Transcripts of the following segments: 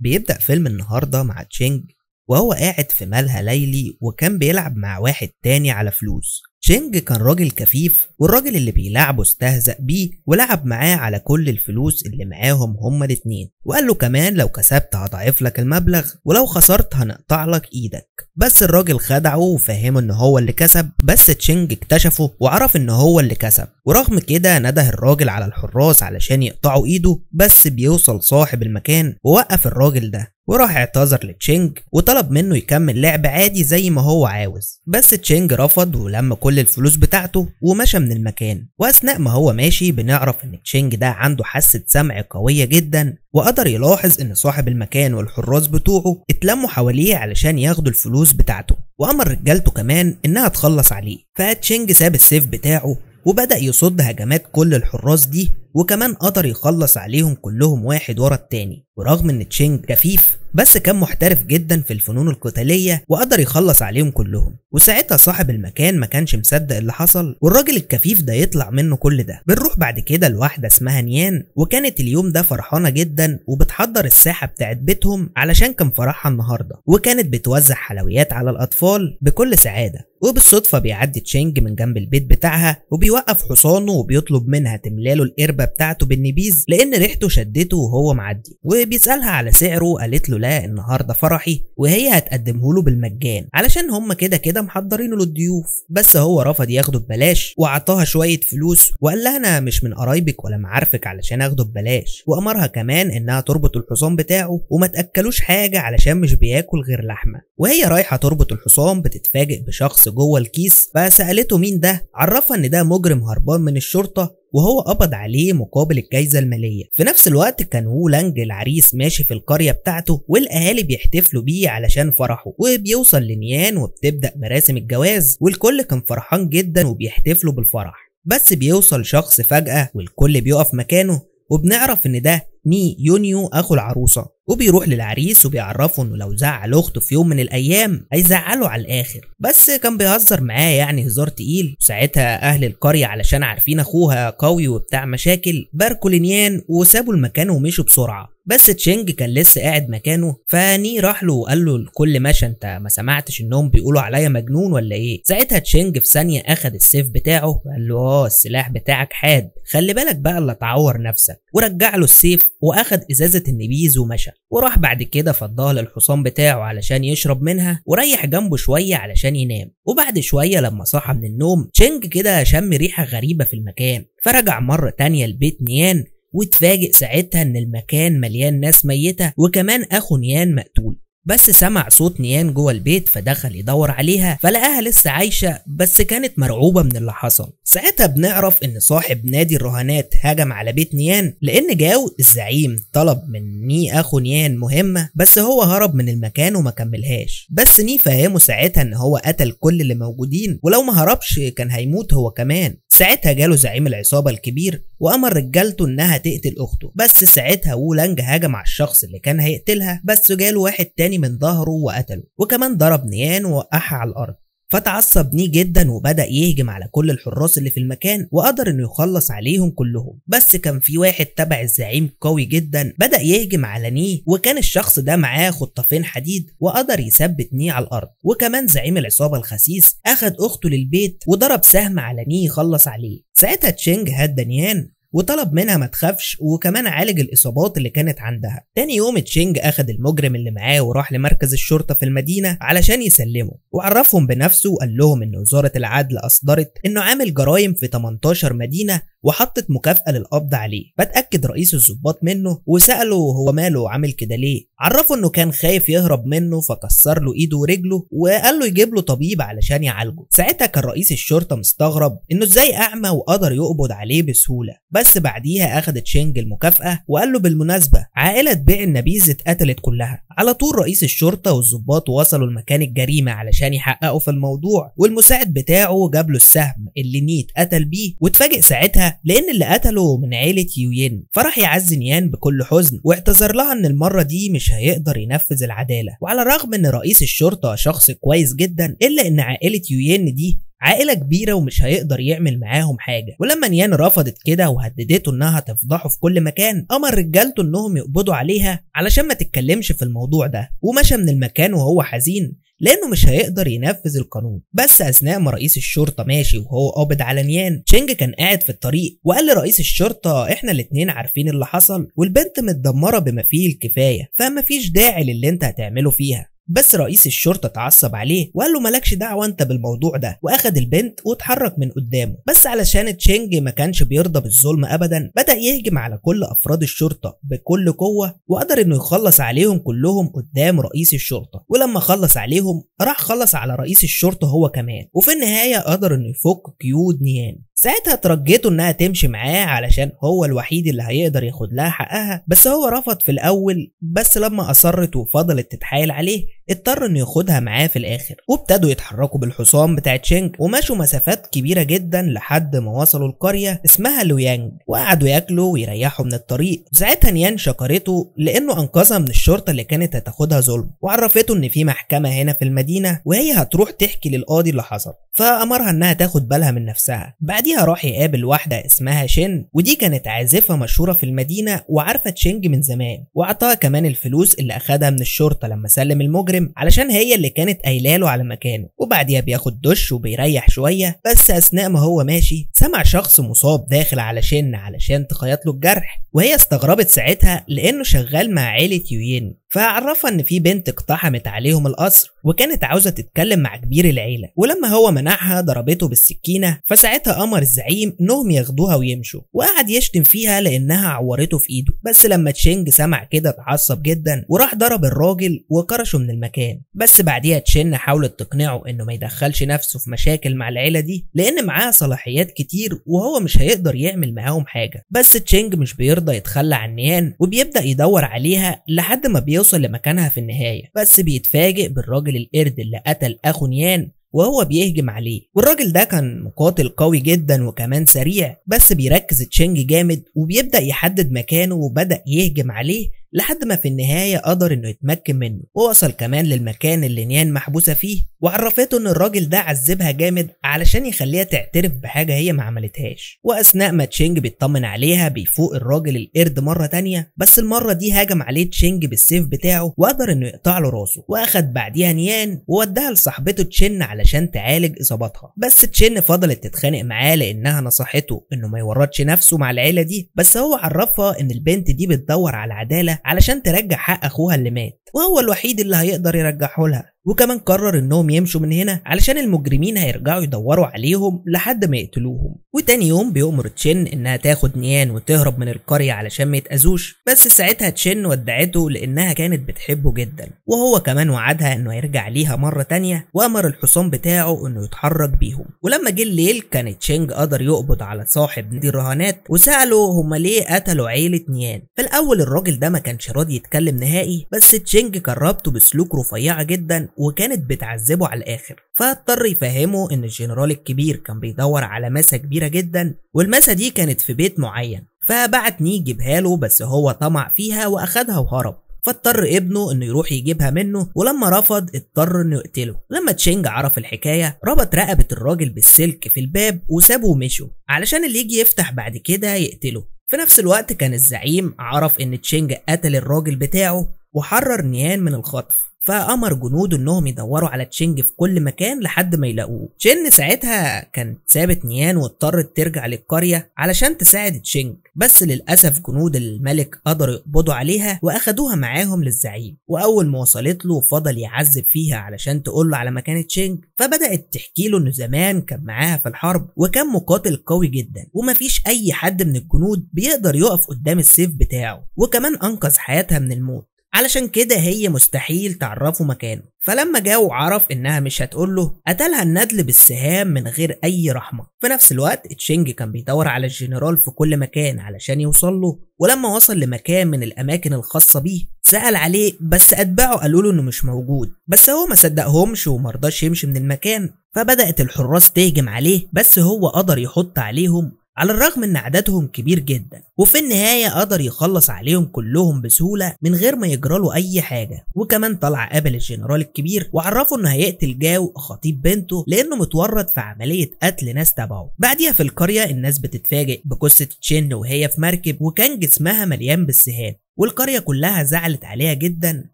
بيبدأ فيلم النهاردة مع تشينج وهو قاعد في مالها ليلي وكان بيلعب مع واحد تاني على فلوس شينج كان راجل كفيف والراجل اللي بيلعبه استهزأ بيه ولعب معاه على كل الفلوس اللي معاهم هما الاتنين وقال له كمان لو كسبت هضعف لك المبلغ ولو خسرت هنقطع لك ايدك بس الراجل خدعه وفهمه ان هو اللي كسب بس تشينج اكتشفه وعرف ان هو اللي كسب ورغم كده نده الراجل على الحراس علشان يقطعوا ايده بس بيوصل صاحب المكان ووقف الراجل ده وراح اعتذر لتشينج وطلب منه يكمل لعب عادي زي ما هو عاوز بس تشينج رفض ولم كل الفلوس بتاعته ومشى من المكان واثناء ما هو ماشي بنعرف ان تشينج ده عنده حاسة سمع قوية جدا وقدر يلاحظ ان صاحب المكان والحراس بتوعه اتلموا حواليه علشان ياخدوا الفلوس بتاعته وامر رجالته كمان انها تخلص عليه فتشينج ساب السيف بتاعه وبدأ يصد هجمات كل الحراس دي وكمان قدر يخلص عليهم كلهم واحد ورا التاني ورغم ان تشينج كفيف بس كان محترف جدا في الفنون القتالية وقدر يخلص عليهم كلهم وساعتها صاحب المكان ما كانش مصدق اللي حصل والراجل الكفيف ده يطلع منه كل ده بنروح بعد كده لواحدة اسمها نيان وكانت اليوم ده فرحانة جدا وبتحضر الساحة بتاعت بيتهم علشان كان فرحها النهاردة وكانت بتوزع حلويات على الأطفال بكل سعادة وبالصدفة بيعدي تشينج من جنب البيت بتاعها وبيوقف حصانه وبيطلب منها تملاله القربة بتاعته بالنبيذ لأن ريحته شدته وهو معدي بيسألها على سعره قالت له لا النهارده فرحي وهي هتقدمه له بالمجان علشان هم كده كده محضرينه للضيوف بس هو رفض ياخده ببلاش وعطاها شوية فلوس وقال لها أنا مش من قرايبك ولا معارفك علشان أخده ببلاش وأمرها كمان إنها تربط الحصان بتاعه وما تأكلوش حاجة علشان مش بياكل غير لحمة وهي رايحة تربط الحصان بتتفاجئ بشخص جوه الكيس فسألته مين ده عرفها إن ده مجرم هربان من الشرطة وهو قبض عليه مقابل الجايزة المالية في نفس الوقت كان لانج العريس ماشي في القرية بتاعته والأهالي بيحتفلوا بيه علشان فرحه وبيوصل لنيان وبتبدأ مراسم الجواز والكل كان فرحان جدا وبيحتفلوا بالفرح بس بيوصل شخص فجأة والكل بيقف مكانه وبنعرف ان ده مي يونيو اخو العروسه وبيروح للعريس وبيعرفه انه لو زعل اخته في يوم من الايام هيزعله على الاخر بس كان بيهزر معاه يعني هزار تقيل وساعتها اهل القريه علشان عارفين اخوها قوي وبتاع مشاكل باركوا لينيان وسابوا المكان ومشوا بسرعه بس تشينج كان لسه قاعد مكانه فني راح له وقال له الكل ماشي انت ما سمعتش انهم بيقولوا عليا مجنون ولا ايه ساعتها تشينج في ثانيه اخد السيف بتاعه وقال له اه السلاح بتاعك حاد خلي بالك بقى اللي تعور نفسك ورجع له السيف واخد ازازه النبيذ ومشى وراح بعد كده فضاها للحصان بتاعه علشان يشرب منها وريح جنبه شويه علشان ينام وبعد شويه لما صحى من النوم تشينج كده شم ريحه غريبه في المكان فرجع مره تانيه البيت نيان واتفاجئ ساعتها ان المكان مليان ناس ميتة وكمان اخو نيان مقتول بس سمع صوت نيان جوه البيت فدخل يدور عليها فلقاها لسه عايشة بس كانت مرعوبة من اللي حصل ساعتها بنعرف ان صاحب نادي الرهانات هجم على بيت نيان لان جاو الزعيم طلب من ني اخو نيان مهمة بس هو هرب من المكان وما كملهاش بس ني فهمه ساعتها ان هو قتل كل اللي موجودين ولو ما هربش كان هيموت هو كمان ساعتها جاله زعيم العصابة الكبير وأمر رجالته إنها تقتل أخته بس ساعتها وولانج هجم على الشخص اللي كان هيقتلها بس جاله واحد تاني الثاني من ظهره وقتله وكمان ضرب نيان ووقعها على الأرض فتعصب نيه جدا وبدأ يهجم على كل الحراس اللي في المكان وقدر انه يخلص عليهم كلهم بس كان في واحد تبع الزعيم قوي جدا بدأ يهجم على نيه وكان الشخص ده معاه خطافين حديد وقدر يثبت نيه على الأرض وكمان زعيم العصابة الخسيس أخد أخته للبيت وضرب سهم على نيه يخلص عليه ساعتها تشينج هاد دانيان وطلب منها ما تخافش وكمان عالج الاصابات اللي كانت عندها تاني يوم تشينج اخد المجرم اللي معاه وراح لمركز الشرطه في المدينه علشان يسلمه وعرفهم بنفسه وقال لهم ان وزاره العدل اصدرت انه عامل جرائم في 18 مدينه وحطت مكافأة للقبض عليه بتأكد رئيس الظباط منه وسأله هو ماله عامل كده ليه عرفه انه كان خايف يهرب منه فكسر له ايده ورجله وقال له يجيب له طبيب علشان يعالجه ساعتها كان رئيس الشرطة مستغرب انه ازاي اعمى وقدر يقبض عليه بسهولة بس بعديها اخدت شينج المكافأة وقال له بالمناسبة عائلة بيع النبيذ اتقتلت كلها على طول رئيس الشرطة والظباط وصلوا لمكان الجريمة علشان يحققوا في الموضوع والمساعد بتاعه جاب له السهم اللي نيت قتل بيه واتفاجئ ساعتها لان اللي قتله من عيله يوين فراح يعز نيان بكل حزن واعتذر لها ان المره دي مش هيقدر ينفذ العداله وعلى الرغم ان رئيس الشرطه شخص كويس جدا الا ان عائله يوين دي عائلة كبيرة ومش هيقدر يعمل معاهم حاجة ولما نيان رفضت كده وهددته انها تفضحه في كل مكان امر رجالته انهم يقبضوا عليها علشان ما تتكلمش في الموضوع ده ومشى من المكان وهو حزين لانه مش هيقدر ينفذ القانون بس اثناء ما رئيس الشرطه ماشي وهو قابض على نيان شينج كان قاعد في الطريق وقال لرئيس الشرطه احنا الاتنين عارفين اللي حصل والبنت متدمره بما فيه الكفايه فمفيش داعي للي انت هتعمله فيها بس رئيس الشرطة اتعصب عليه وقال له مالكش دعوة انت بالموضوع ده واخد البنت واتحرك من قدامه بس علشان تشينج ما كانش بيرضى بالظلم ابدا بدأ يهجم على كل افراد الشرطة بكل قوة وقدر انه يخلص عليهم كلهم قدام رئيس الشرطة ولما خلص عليهم راح خلص على رئيس الشرطة هو كمان وفي النهاية قدر انه يفك قيود نيان ساعتها ترجته انها تمشي معاه علشان هو الوحيد اللي هيقدر ياخد لها حقها بس هو رفض في الاول بس لما اصرت وفضلت تتحايل عليه اضطر انه ياخدها معاه في الاخر وابتدوا يتحركوا بالحصان بتاع تشينج ومشوا مسافات كبيره جدا لحد ما وصلوا القريه اسمها لويانج وقعدوا ياكلوا ويريحوا من الطريق ساعتها نيان شكرته لانه انقذها من الشرطه اللي كانت هتاخدها ظلم وعرفته ان في محكمه هنا في المدينه وهي هتروح تحكي للقاضي اللي حصل فامرها انها تاخد بالها من نفسها بعديها راح يقابل واحده اسمها شين ودي كانت عازفه مشهوره في المدينه وعارفه تشينج من زمان واعطاها كمان الفلوس اللي اخدها من الشرطه لما سلم المجرم المحرم علشان هي اللي كانت قايله له على مكانه وبعديها بياخد دش وبيريح شويه بس اثناء ما هو ماشي سمع شخص مصاب داخل على شن علشان تخيط له الجرح وهي استغربت ساعتها لانه شغال مع عيله يوين فعرفها ان في بنت اقتحمت عليهم القصر وكانت عاوزه تتكلم مع كبير العيله ولما هو منعها ضربته بالسكينه فساعتها امر الزعيم انهم ياخدوها ويمشوا وقعد يشتم فيها لانها عورته في ايده بس لما تشينج سمع كده اتعصب جدا وراح ضرب الراجل وكرشه من المكان بس بعديها تشن حاولت تقنعه انه ما يدخلش نفسه في مشاكل مع العيله دي لان معاها صلاحيات كتير وهو مش هيقدر يعمل معاهم حاجه بس تشينج مش بيرضى يتخلى عن نيان وبيبدا يدور عليها لحد ما بي يوصل لمكانها في النهاية بس بيتفاجئ بالراجل القرد اللي قتل أخو نيان وهو بيهجم عليه والراجل ده كان مقاتل قوي جدا وكمان سريع بس بيركز تشينج جامد وبيبدأ يحدد مكانه وبدأ يهجم عليه لحد ما في النهاية قدر انه يتمكن منه ووصل كمان للمكان اللي نيان محبوسة فيه وعرفته ان الراجل ده عذبها جامد علشان يخليها تعترف بحاجة هي ما عملتهاش واثناء ما تشينج بيطمن عليها بيفوق الراجل القرد مرة تانية بس المرة دي هاجم عليه تشينج بالسيف بتاعه وقدر انه يقطع له راسه واخد بعديها نيان وودها لصاحبته تشن علشان تعالج اصابتها بس تشن فضلت تتخانق معاه لانها نصحته انه ما يورطش نفسه مع العيلة دي بس هو عرفها ان البنت دي بتدور على العدالة علشان ترجع حق اخوها اللي مات وهو الوحيد اللي هيقدر يرجعه لها وكمان قرر انهم يمشوا من هنا علشان المجرمين هيرجعوا يدوروا عليهم لحد ما يقتلوهم وتاني يوم بيأمر تشين انها تاخد نيان وتهرب من القرية علشان ما يتأذوش بس ساعتها تشين ودعته لانها كانت بتحبه جدا وهو كمان وعدها انه هيرجع ليها مرة تانية وامر الحصان بتاعه انه يتحرك بيهم ولما جه الليل كان تشينج قدر يقبض على صاحب نادي الرهانات وسأله هما ليه قتلوا عيلة نيان فالاول الراجل ده ما كانش راضي يتكلم نهائي بس تشينج كربته بسلوك رفيعة جدا وكانت بتعذبه على الاخر فاضطر يفهمه ان الجنرال الكبير كان بيدور على مسا كبيره جدا والمسا دي كانت في بيت معين فبعت ني يجيبها له بس هو طمع فيها واخدها وهرب فاضطر ابنه انه يروح يجيبها منه ولما رفض اضطر انه يقتله لما تشينج عرف الحكايه ربط رقبه الراجل بالسلك في الباب وسابه ومشوا علشان اللي يجي يفتح بعد كده يقتله في نفس الوقت كان الزعيم عرف ان تشينج قتل الراجل بتاعه وحرر نيان من الخطف فأمر جنوده إنهم يدوروا على تشينج في كل مكان لحد ما يلاقوه تشين ساعتها كانت سابت نيان واضطرت ترجع للقرية علشان تساعد تشينج بس للأسف جنود الملك قدروا يقبضوا عليها وأخدوها معاهم للزعيم وأول ما وصلت له فضل يعذب فيها علشان تقول له على مكان تشينج فبدأت تحكي له إنه زمان كان معاها في الحرب وكان مقاتل قوي جدا ومفيش أي حد من الجنود بيقدر يقف قدام السيف بتاعه وكمان أنقذ حياتها من الموت علشان كده هي مستحيل تعرفه مكانه فلما جه وعرف انها مش هتقوله قتلها الندل بالسهام من غير اي رحمه في نفس الوقت تشينج كان بيدور على الجنرال في كل مكان علشان يوصل له ولما وصل لمكان من الاماكن الخاصه بيه سال عليه بس اتباعه قالوا له انه مش موجود بس هو ما صدقهمش ومرضاش يمشي من المكان فبدات الحراس تهجم عليه بس هو قدر يحط عليهم على الرغم ان عددهم كبير جدا وفي النهاية قدر يخلص عليهم كلهم بسهولة من غير ما يجراله اي حاجة وكمان طلع قابل الجنرال الكبير وعرفه انه هيقتل جاو خطيب بنته لانه متورط في عملية قتل ناس تبعه بعديها في القرية الناس بتتفاجئ بقصة تشين وهي في مركب وكان جسمها مليان بالسهام والقرية كلها زعلت عليها جدا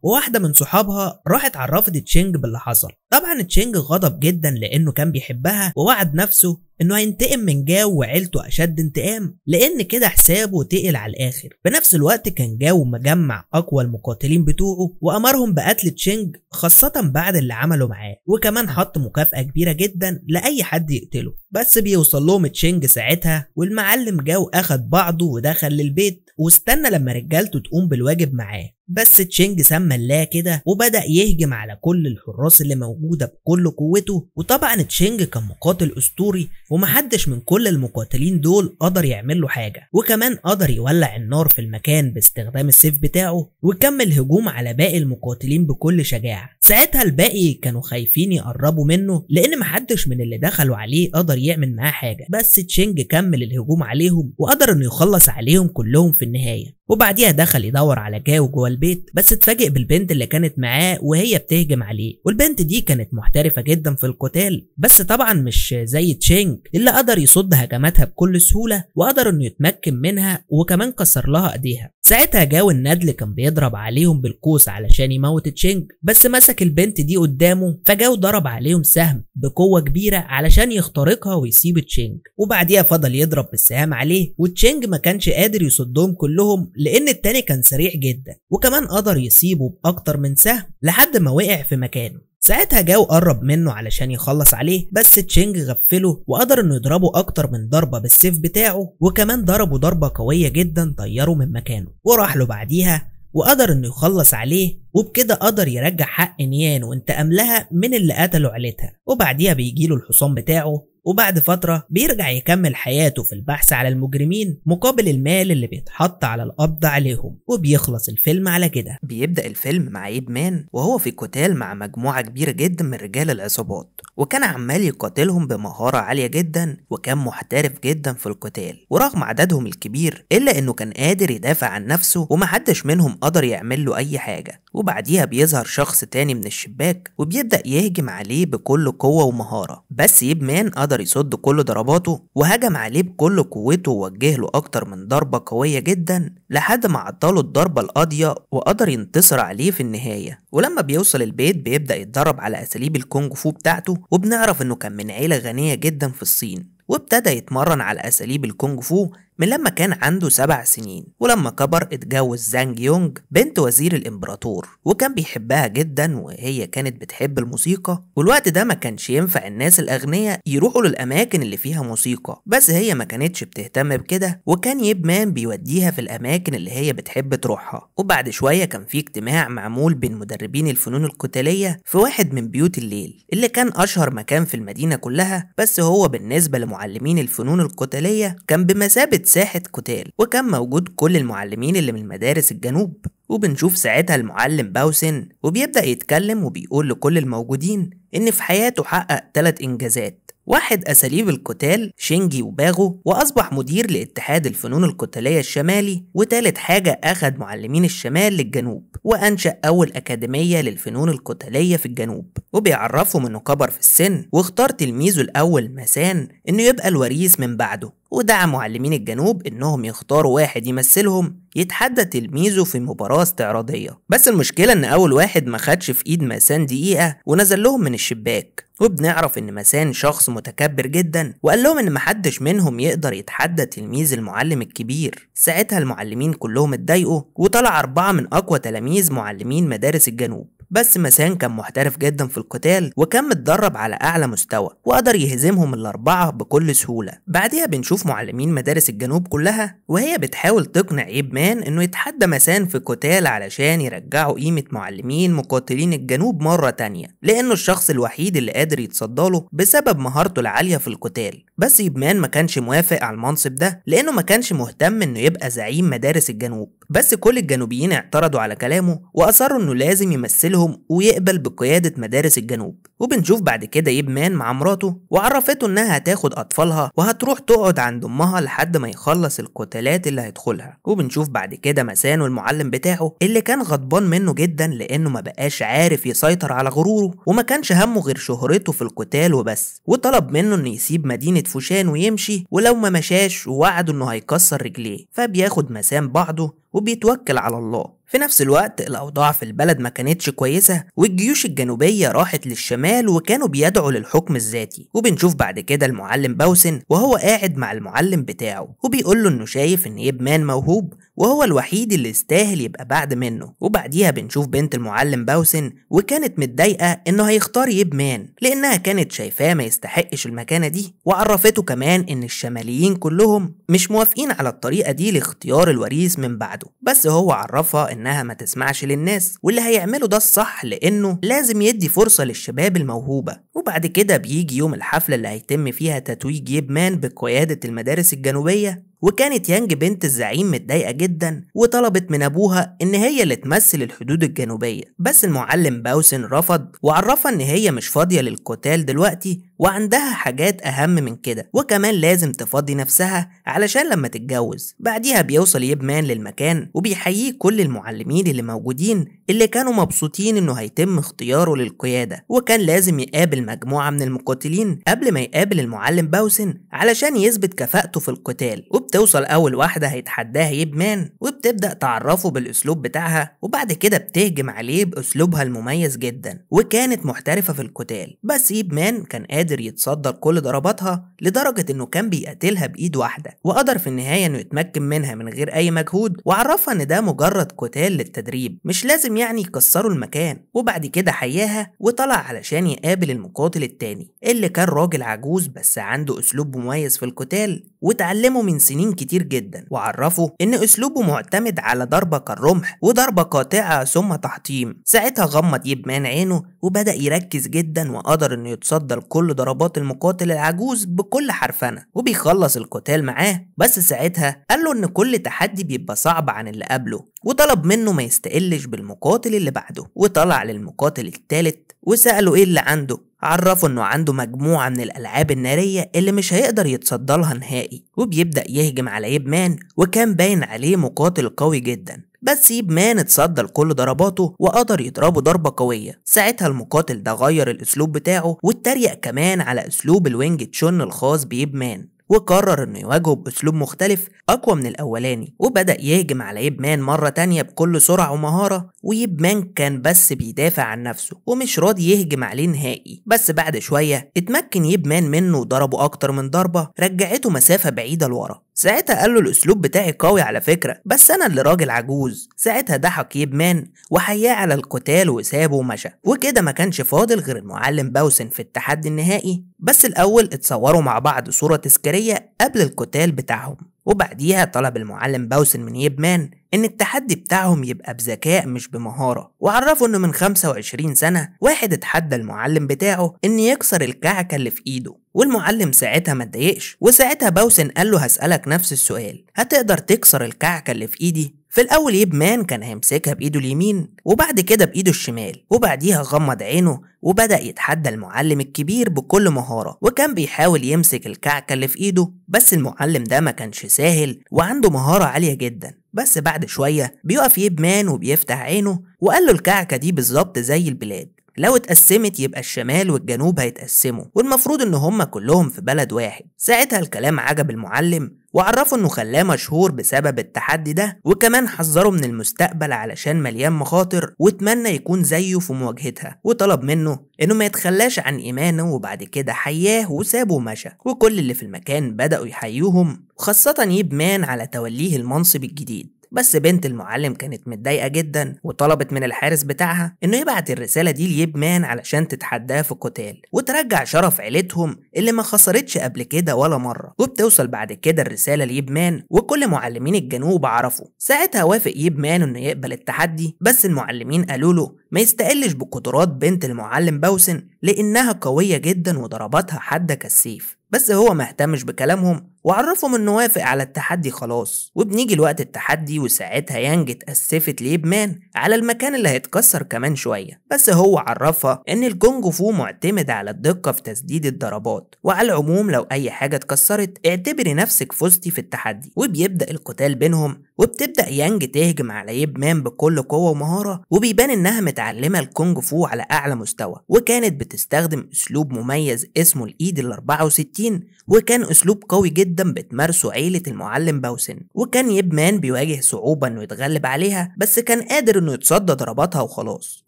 وواحدة من صحابها راحت عرفت تشينج باللي حصل طبعا تشينج غضب جدا لانه كان بيحبها ووعد نفسه انه هينتقم من جاو وعيلته اشد انتقام لان كده حسابه تقل على الاخر بنفس الوقت كان جاو مجمع اقوى المقاتلين بتوعه وامرهم بقتل تشينج خاصة بعد اللي عمله معاه وكمان حط مكافأة كبيرة جدا لأي حد يقتله بس بيوصل لهم تشينج ساعتها والمعلم جه واخد بعضه ودخل للبيت واستنى لما رجالته تقوم بالواجب معاه بس تشينج سمى الله كده وبدأ يهجم على كل الحراس اللي موجودة بكل قوته وطبعا تشينج كان مقاتل أسطوري ومحدش من كل المقاتلين دول قدر يعمل له حاجة وكمان قدر يولع النار في المكان باستخدام السيف بتاعه وكمل هجوم على باقي المقاتلين بكل شجاعة ساعتها الباقي كانوا خايفين يقربوا منه لأن محدش من اللي دخلوا عليه قدر يعمل معاه حاجة بس تشينج كمل الهجوم عليهم وقدر إنه يخلص عليهم كلهم في النهاية وبعديها دخل يدور على جاو جوه البيت بس اتفاجئ بالبنت اللي كانت معاه وهي بتهجم عليه والبنت دي كانت محترفه جدا في القتال بس طبعا مش زي تشينج اللي قدر يصد هجماتها بكل سهوله وقدر انه يتمكن منها وكمان كسر لها ايديها ساعتها جاو الندل كان بيضرب عليهم بالقوس علشان يموت تشينج بس مسك البنت دي قدامه فجاو ضرب عليهم سهم بقوه كبيره علشان يخترقها ويسيب تشينج وبعديها فضل يضرب بالسهام عليه وتشينج ما كانش قادر يصدهم كلهم لان التاني كان سريع جدا وكمان قدر يصيبه باكتر من سهم لحد ما وقع في مكانه ساعتها جاو قرب منه علشان يخلص عليه بس تشينج غفله وقدر انه يضربه اكتر من ضربه بالسيف بتاعه وكمان ضربه ضربه قويه جدا طيره من مكانه وراح له بعديها وقدر انه يخلص عليه وبكده قدر يرجع حق نيان وانتقام لها من اللي قتلوا عيلتها وبعديها بيجيله الحصان بتاعه وبعد فترة بيرجع يكمل حياته في البحث على المجرمين مقابل المال اللي بيتحط على القبض عليهم وبيخلص الفيلم على كده بيبدأ الفيلم مع مان وهو في قتال مع مجموعة كبيرة جدا من رجال العصابات وكان عمال يقاتلهم بمهارة عالية جدا وكان محترف جدا في القتال ورغم عددهم الكبير إلا إنه كان قادر يدافع عن نفسه ومحدش منهم قدر يعمل له أي حاجة وبعديها بيظهر شخص تاني من الشباك وبيبدأ يهجم عليه بكل قوة ومهارة بس ييب مان قدر يصد كل ضرباته وهجم عليه بكل قوته ووجه له أكتر من ضربة قوية جدا لحد ما عطله الضربة القاضية وقدر ينتصر عليه في النهاية ولما بيوصل البيت بيبدأ يتدرب على أساليب الكونج فو بتاعته وبنعرف إنه كان من عيلة غنية جدا في الصين وابتدى يتمرن على أساليب الكونج فو من لما كان عنده سبع سنين ولما كبر اتجوز زانج يونج بنت وزير الامبراطور وكان بيحبها جدا وهي كانت بتحب الموسيقى والوقت ده ما كانش ينفع الناس الاغنياء يروحوا للاماكن اللي فيها موسيقى بس هي ما كانتش بتهتم بكده وكان يبمان مان بيوديها في الاماكن اللي هي بتحب تروحها وبعد شويه كان في اجتماع معمول بين مدربين الفنون القتاليه في واحد من بيوت الليل اللي كان اشهر مكان في المدينه كلها بس هو بالنسبه لمعلمين الفنون القتاليه كان بمثابه ساحة قتال وكان موجود كل المعلمين اللي من المدارس الجنوب وبنشوف ساعتها المعلم باوسن وبيبدأ يتكلم وبيقول لكل الموجودين إن في حياته حقق تلات إنجازات واحد أساليب القتال شينجي وباغو وأصبح مدير لاتحاد الفنون القتالية الشمالي وتالت حاجة أخد معلمين الشمال للجنوب وأنشأ أول أكاديمية للفنون القتالية في الجنوب وبيعرفهم إنه كبر في السن واختار تلميذه الأول مسان إنه يبقى الوريث من بعده ودعا معلمين الجنوب انهم يختاروا واحد يمثلهم يتحدى تلميذه في مباراة استعراضية بس المشكلة ان اول واحد ما خدش في ايد مسان دقيقة ونزل لهم من الشباك وبنعرف ان مسان شخص متكبر جدا وقال لهم ان محدش منهم يقدر يتحدى تلميذ المعلم الكبير ساعتها المعلمين كلهم اتضايقوا وطلع اربعة من اقوى تلاميذ معلمين مدارس الجنوب بس مسان كان محترف جدا في القتال وكان متدرب على أعلى مستوى وقدر يهزمهم الأربعة بكل سهولة بعدها بنشوف معلمين مدارس الجنوب كلها وهي بتحاول تقنع إيب مان إنه يتحدى مسان في قتال علشان يرجعوا قيمة معلمين مقاتلين الجنوب مرة تانية لأنه الشخص الوحيد اللي قادر يتصدى له بسبب مهارته العالية في القتال بس إيب مان ما كانش موافق على المنصب ده لأنه ما كانش مهتم إنه يبقى زعيم مدارس الجنوب بس كل الجنوبيين اعترضوا على كلامه وأصروا إنه لازم يمثلوا يستقبلهم ويقبل بقيادة مدارس الجنوب وبنشوف بعد كده يبمان مع مراته وعرفته انها هتاخد اطفالها وهتروح تقعد عند امها لحد ما يخلص القتالات اللي هيدخلها وبنشوف بعد كده مسانو المعلم بتاعه اللي كان غضبان منه جدا لانه ما بقاش عارف يسيطر على غروره وما كانش همه غير شهرته في القتال وبس وطلب منه انه يسيب مدينة فوشان ويمشي ولو ما مشاش ووعده انه هيكسر رجليه فبياخد مسام بعضه وبيتوكل على الله في نفس الوقت الأوضاع في البلد ما كانتش كويسة والجيوش الجنوبية راحت للشمال وكانوا بيدعوا للحكم الذاتي وبنشوف بعد كده المعلم باوسن وهو قاعد مع المعلم بتاعه وبيقول له انه شايف ان ابمان موهوب وهو الوحيد اللي يستاهل يبقى بعد منه وبعديها بنشوف بنت المعلم باوسن وكانت متضايقة انه هيختار يب مان لانها كانت شايفاه ما يستحقش المكانة دي وعرفته كمان ان الشماليين كلهم مش موافقين على الطريقة دي لاختيار الوريث من بعده بس هو عرفها ان انها ما تسمعش للناس واللي هيعمله ده الصح لانه لازم يدي فرصه للشباب الموهوبه وبعد كده بيجي يوم الحفله اللي هيتم فيها تتويج يبمان بقياده المدارس الجنوبيه وكانت يانج بنت الزعيم متضايقة جدا وطلبت من أبوها إن هي اللي تمثل الحدود الجنوبية بس المعلم باوسن رفض وعرفها إن هي مش فاضية للقتال دلوقتي وعندها حاجات أهم من كده وكمان لازم تفضي نفسها علشان لما تتجوز بعديها بيوصل يبمان مان للمكان وبيحييه كل المعلمين اللي موجودين اللي كانوا مبسوطين إنه هيتم اختياره للقيادة وكان لازم يقابل مجموعة من المقاتلين قبل ما يقابل المعلم باوسن علشان يثبت كفاءته في القتال وبت بتوصل أول واحدة هيتحداها يبمان وبتبدأ تعرفه بالأسلوب بتاعها وبعد كده بتهجم عليه بأسلوبها المميز جدا وكانت محترفة في القتال بس يبمان كان قادر يتصدر كل ضرباتها لدرجة إنه كان بيقتلها بإيد واحدة وقدر في النهاية إنه يتمكن منها من غير أي مجهود وعرفها إن ده مجرد قتال للتدريب مش لازم يعني يكسروا المكان وبعد كده حياها وطلع علشان يقابل المقاتل التاني اللي كان راجل عجوز بس عنده أسلوب مميز في القتال وتعلمه من سنين سنين كتير جدا وعرفه ان اسلوبه معتمد على ضربة كالرمح وضربة قاطعة ثم تحطيم ساعتها غمض يبمان عينه وبدأ يركز جدا وقدر انه يتصدى لكل ضربات المقاتل العجوز بكل حرفنة وبيخلص القتال معاه بس ساعتها قال له ان كل تحدي بيبقى صعب عن اللي قبله وطلب منه ما يستقلش بالمقاتل اللي بعده وطلع للمقاتل التالت وسأله ايه اللي عنده عرفه انه عنده مجموعة من الألعاب النارية اللي مش هيقدر يتصدى لها نهائي وبيبدأ يهجم على يبمان مان وكان باين عليه مقاتل قوي جدا بس يبمان مان اتصدى لكل ضرباته وقدر يضربه ضربة قوية ساعتها المقاتل ده غير الأسلوب بتاعه واتريق كمان على أسلوب الوينج تشون الخاص بيبمان مان وقرر انه يواجهه باسلوب مختلف اقوى من الاولاني وبدا يهجم على يب مان مره تانية بكل سرعه ومهاره ويب مان كان بس بيدافع عن نفسه ومش راضي يهجم عليه نهائي بس بعد شويه اتمكن يب مان منه وضربه اكتر من ضربه رجعته مسافه بعيده لورا ساعتها قال له الاسلوب بتاعي قوي على فكره بس انا اللي راجل عجوز ساعتها ضحك يبمان وحياه على القتال وسابه ومشى وكده ما كانش فاضل غير المعلم باوسن في التحدي النهائي بس الاول اتصوروا مع بعض صوره تذكاريه قبل القتال بتاعهم وبعديها طلب المعلم باوسن من يبمان إن التحدي بتاعهم يبقى بذكاء مش بمهارة وعرفوا إنه من 25 سنة واحد اتحدى المعلم بتاعه إن يكسر الكعكة اللي في إيده والمعلم ساعتها ما اتضايقش وساعتها باوسن قال له هسألك نفس السؤال هتقدر تكسر الكعكة اللي في إيدي في الأول يبمان مان كان هيمسكها بإيده اليمين وبعد كده بإيده الشمال وبعديها غمض عينه وبدأ يتحدى المعلم الكبير بكل مهارة وكان بيحاول يمسك الكعكة اللي في إيده بس المعلم ده ما كانش ساهل وعنده مهارة عالية جدا بس بعد شوية بيقف يبمان مان وبيفتح عينه وقال له الكعكة دي بالظبط زي البلاد لو اتقسمت يبقى الشمال والجنوب هيتقسموا والمفروض ان هما كلهم في بلد واحد ساعتها الكلام عجب المعلم وعرفه انه خلاه مشهور بسبب التحدي ده وكمان حذره من المستقبل علشان مليان مخاطر واتمنى يكون زيه في مواجهتها وطلب منه انه ما يتخلاش عن ايمانه وبعد كده حياه وسابه ومشى وكل اللي في المكان بدأوا يحيوهم خاصة يبمان مان على توليه المنصب الجديد بس بنت المعلم كانت متضايقة جدا وطلبت من الحارس بتاعها إنه يبعت الرسالة دي ليب مان علشان تتحداه في قتال وترجع شرف عيلتهم اللي ما خسرتش قبل كده ولا مرة وبتوصل بعد كده الرسالة ليب مان وكل معلمين الجنوب عرفوا ساعتها وافق ييب مان إنه يقبل التحدي بس المعلمين قالوا له ما يستقلش بقدرات بنت المعلم بوسن لأنها قوية جدا وضرباتها حادة كالسيف بس هو ما اهتمش بكلامهم وعرفهم انه وافق على التحدي خلاص وبنيجي لوقت التحدي وساعتها يانج اتأسفت ليه بمان على المكان اللي هيتكسر كمان شوية بس هو عرفها ان الكونج فو معتمد على الدقة في تسديد الضربات وعلى العموم لو اي حاجة اتكسرت اعتبري نفسك فزتي في التحدي وبيبدأ القتال بينهم وبتبدأ يانج تهجم على ييب مان بكل قوة ومهارة وبيبان انها متعلمة الكونج فو على اعلى مستوى وكانت بتستخدم اسلوب مميز اسمه الايد ال 64 1960 وكان أسلوب قوي جدا بتمارسه عيلة المعلم باوسن وكان يبمان بيواجه صعوبة إنه يتغلب عليها بس كان قادر إنه يتصدى ضرباتها وخلاص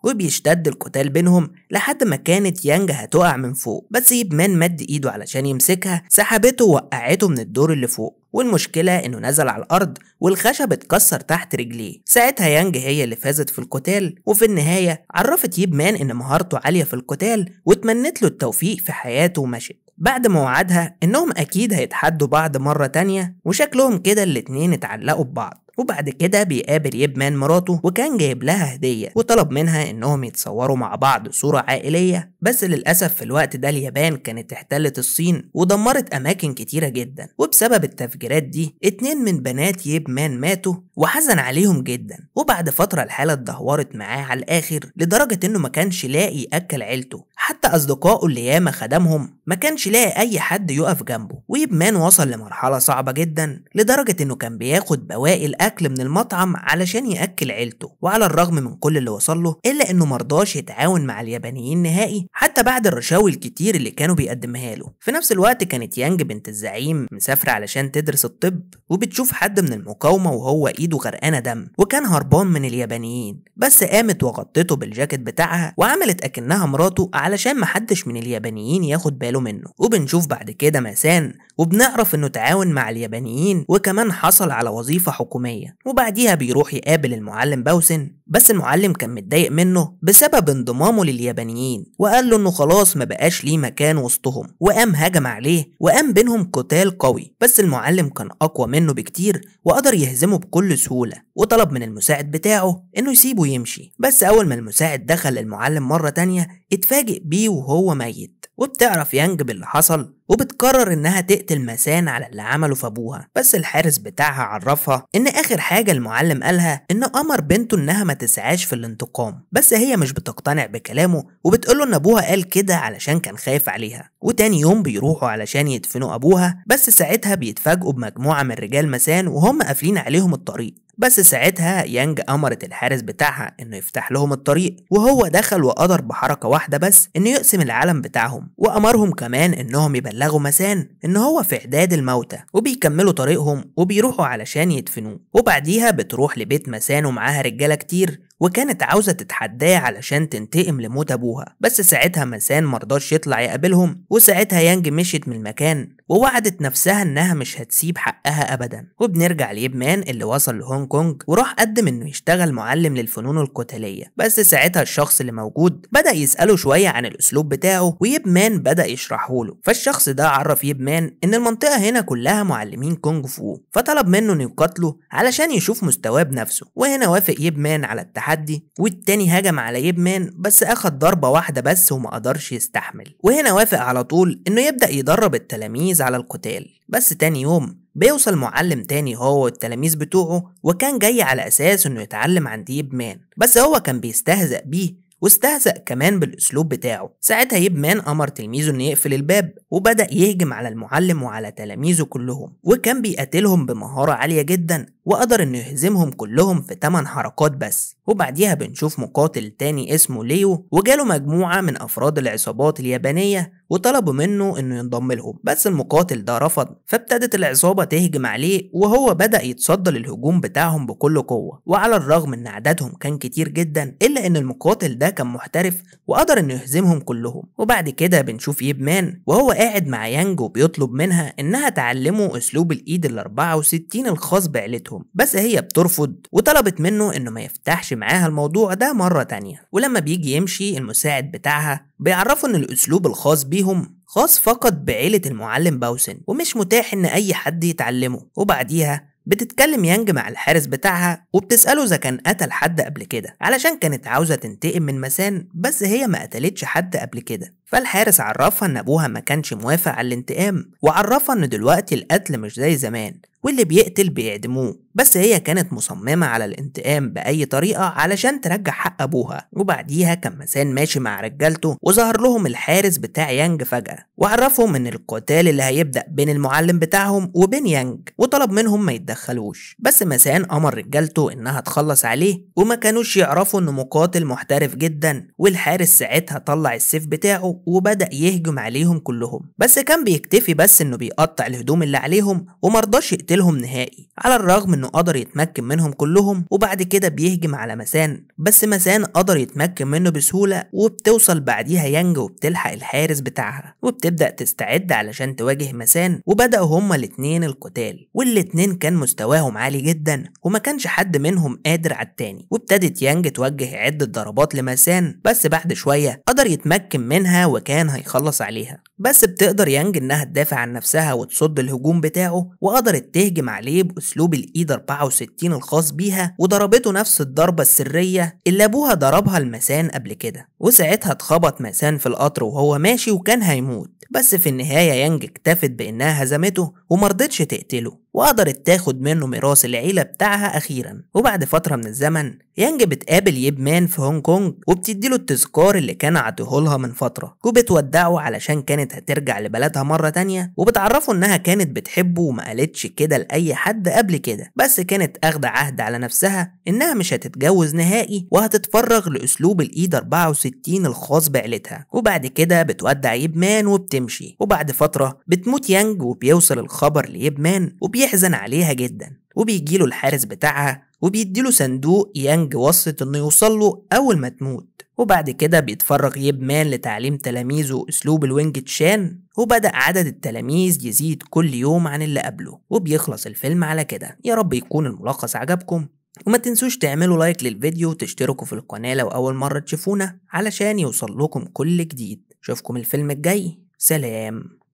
وبيشتد القتال بينهم لحد ما كانت يانج هتقع من فوق بس يبمان مد إيده علشان يمسكها سحبته ووقعته من الدور اللي فوق والمشكلة إنه نزل على الأرض والخشب اتكسر تحت رجليه ساعتها يانج هي اللي فازت في القتال وفي النهاية عرفت يبمان مان إن مهارته عالية في القتال وتمنت له التوفيق في حياته ومشت بعد ما وعدها انهم اكيد هيتحدوا بعض مرة تانية وشكلهم كده الاتنين اتعلقوا ببعض وبعد كده بيقابل يبمان مراته وكان جايب لها هدية وطلب منها انهم يتصوروا مع بعض صورة عائلية بس للأسف في الوقت ده اليابان كانت احتلت الصين ودمرت أماكن كتيرة جدا وبسبب التفجيرات دي اتنين من بنات يبمان ماتوا وحزن عليهم جدا وبعد فترة الحالة اتدهورت معاه على الآخر لدرجة انه ما كانش لاقي يأكل عيلته حتى أصدقائه اللي ياما خدمهم ما كانش لاقي أي حد يقف جنبه ويبمان وصل لمرحلة صعبة جدا لدرجة إنه كان بياخد بواقي الأكل من المطعم علشان يأكل عيلته وعلى الرغم من كل اللي وصل له إلا إنه مرضاش يتعاون مع اليابانيين نهائي حتى بعد الرشاوي الكتير اللي كانوا بيقدمها له في نفس الوقت كانت يانج بنت الزعيم مسافرة علشان تدرس الطب وبتشوف حد من المقاومة وهو إيده غرقانة دم وكان هربان من اليابانيين بس قامت وغطته بالجاكيت بتاعها وعملت أكنها مراته على علشان محدش من اليابانيين ياخد باله منه وبنشوف بعد كده ماسان وبنعرف انه تعاون مع اليابانيين وكمان حصل على وظيفة حكومية وبعديها بيروح يقابل المعلم باوسن بس المعلم كان متضايق منه بسبب انضمامه لليابانيين وقال له انه خلاص ما بقاش ليه مكان وسطهم وقام هجم عليه وقام بينهم قتال قوي بس المعلم كان اقوى منه بكتير وقدر يهزمه بكل سهولة وطلب من المساعد بتاعه انه يسيبه يمشي بس اول ما المساعد دخل للمعلم مرة تانية اتفاجئ بيه وهو ميت وبتعرف يانج باللي حصل وبتقرر انها تقتل مسان على اللي عمله في ابوها بس الحارس بتاعها عرفها ان اخر حاجه المعلم قالها ان امر بنته انها ما تسعاش في الانتقام بس هي مش بتقتنع بكلامه وبتقوله ان ابوها قال كده علشان كان خايف عليها وتاني يوم بيروحوا علشان يدفنوا ابوها بس ساعتها بيتفاجئوا بمجموعه من رجال مسان وهم قافلين عليهم الطريق بس ساعتها يانج أمرت الحارس بتاعها إنه يفتح لهم الطريق وهو دخل وقدر بحركة واحدة بس إنه يقسم العالم بتاعهم وأمرهم كمان إنهم يبلغوا بيبلغوا مسان إن هو في إعداد الموتى وبيكملوا طريقهم وبيروحوا علشان يدفنوه وبعديها بتروح لبيت مسان ومعاها رجالة كتير وكانت عاوزة تتحداه علشان تنتقم لموت أبوها بس ساعتها مسان مرضاش يطلع يقابلهم وساعتها يانج مشيت من المكان ووعدت نفسها إنها مش هتسيب حقها أبدا وبنرجع ليب مان اللي وصل لهونج كونج وراح قدم إنه يشتغل معلم للفنون القتالية بس ساعتها الشخص اللي موجود بدأ يسأله شوية عن الأسلوب بتاعه ويب مان بدأ يشرحه له فالشخص ده عرف يب مان إن المنطقة هنا كلها معلمين كونج فو فطلب منه إنه يقاتله علشان يشوف مستواه بنفسه وهنا وافق يب مان على التحدي التحدي والتاني هجم على يبمان بس أخد ضربة واحدة بس وما قدرش يستحمل وهنا وافق على طول إنه يبدأ يدرب التلاميذ على القتال بس تاني يوم بيوصل معلم تاني هو والتلاميذ بتوعه وكان جاي على أساس إنه يتعلم عن ديب مان بس هو كان بيستهزأ بيه واستهزأ كمان بالأسلوب بتاعه ساعتها يبمان مان أمر تلميذه إنه يقفل الباب وبدأ يهجم على المعلم وعلى تلاميذه كلهم وكان بيقاتلهم بمهارة عالية جدا وقدر إنه يهزمهم كلهم في 8 حركات بس وبعديها بنشوف مقاتل تاني اسمه ليو وجاله مجموعة من أفراد العصابات اليابانية وطلبوا منه انه ينضم لهم بس المقاتل ده رفض فابتدت العصابة تهجم عليه وهو بدأ يتصدى للهجوم بتاعهم بكل قوة وعلى الرغم ان عددهم كان كتير جدا الا ان المقاتل ده كان محترف وقدر انه يهزمهم كلهم وبعد كده بنشوف ييب مان وهو قاعد مع يانج وبيطلب منها انها تعلمه اسلوب الايد ال 64 الخاص بعيلتهم بس هي بترفض وطلبت منه انه ما يفتحش معاها الموضوع ده مرة تانية ولما بيجي يمشي المساعد بتاعها بيعرفوا ان الاسلوب الخاص بيهم خاص فقط بعيلة المعلم باوسن ومش متاح ان اي حد يتعلمه وبعديها بتتكلم يانج مع الحارس بتاعها وبتسأله إذا كان قتل حد قبل كده علشان كانت عاوزة تنتقم من مسان بس هي ما قتلتش حد قبل كده فالحارس عرفها ان ابوها ما كانش موافق على الانتقام وعرفها ان دلوقتي القتل مش زي زمان واللي بيقتل بيعدموه بس هي كانت مصممة على الانتقام بأي طريقة علشان ترجع حق أبوها وبعديها كان مسان ماشي مع رجالته وظهر لهم الحارس بتاع يانج فجأة وعرفهم إن القتال اللي هيبدأ بين المعلم بتاعهم وبين يانج وطلب منهم ما يتدخلوش بس مسان أمر رجالته إنها تخلص عليه وما كانوش يعرفوا إنه مقاتل محترف جدا والحارس ساعتها طلع السيف بتاعه وبدأ يهجم عليهم كلهم بس كان بيكتفي بس انه بيقطع الهدوم اللي عليهم ومرضاش يقتلهم نهائي على الرغم انه قدر يتمكن منهم كلهم وبعد كده بيهجم على مسان بس مسان قدر يتمكن منه بسهولة وبتوصل بعديها يانج وبتلحق الحارس بتاعها وبتبدأ تستعد علشان تواجه مسان وبدأوا هما الاتنين القتال والاتنين كان مستواهم عالي جدا وما كانش حد منهم قادر على التاني وابتدت يانج توجه عدة ضربات لمسان بس بعد شوية قدر يتمكن منها وكان هيخلص عليها بس بتقدر يانج إنها تدافع عن نفسها وتصد الهجوم بتاعه وقدرت تهجم عليه بأسلوب الإيد 64 الخاص بيها وضربته نفس الضربة السرية اللي أبوها ضربها لمسان قبل كده وساعتها اتخبط مسان في القطر وهو ماشي وكان هيموت بس في النهاية يانج اكتفت بإنها هزمته ومرضتش تقتله وقدرت تاخد منه ميراث العيلة بتاعها أخيرا وبعد فترة من الزمن يانج بتقابل ييب مان في هونج كونج وبتديله التذكار اللي كان عطيهولها من فترة وبتودعه علشان كانت كانت هترجع لبلدها مرة تانية وبتعرفه انها كانت بتحبه وما قالتش كده لأي حد قبل كده بس كانت اخدة عهد على نفسها انها مش هتتجوز نهائي وهتتفرغ لأسلوب الإيد 64 الخاص بعيلتها وبعد كده بتودع يبمان مان وبتمشي وبعد فترة بتموت يانج وبيوصل الخبر ليبمان مان وبيحزن عليها جدا وبيجيله الحارس بتاعها وبيديله صندوق يانج وصت انه يوصل له اول ما تموت وبعد كده بيتفرغ مان لتعليم تلاميذه أسلوب الوينج تشان وبدأ عدد التلاميذ يزيد كل يوم عن اللي قبله وبيخلص الفيلم على كده يا رب يكون الملخص عجبكم وما تنسوش تعملوا لايك للفيديو وتشتركوا في القناة لو أول مرة تشوفونا علشان يوصل لكم كل جديد أشوفكم الفيلم الجاي سلام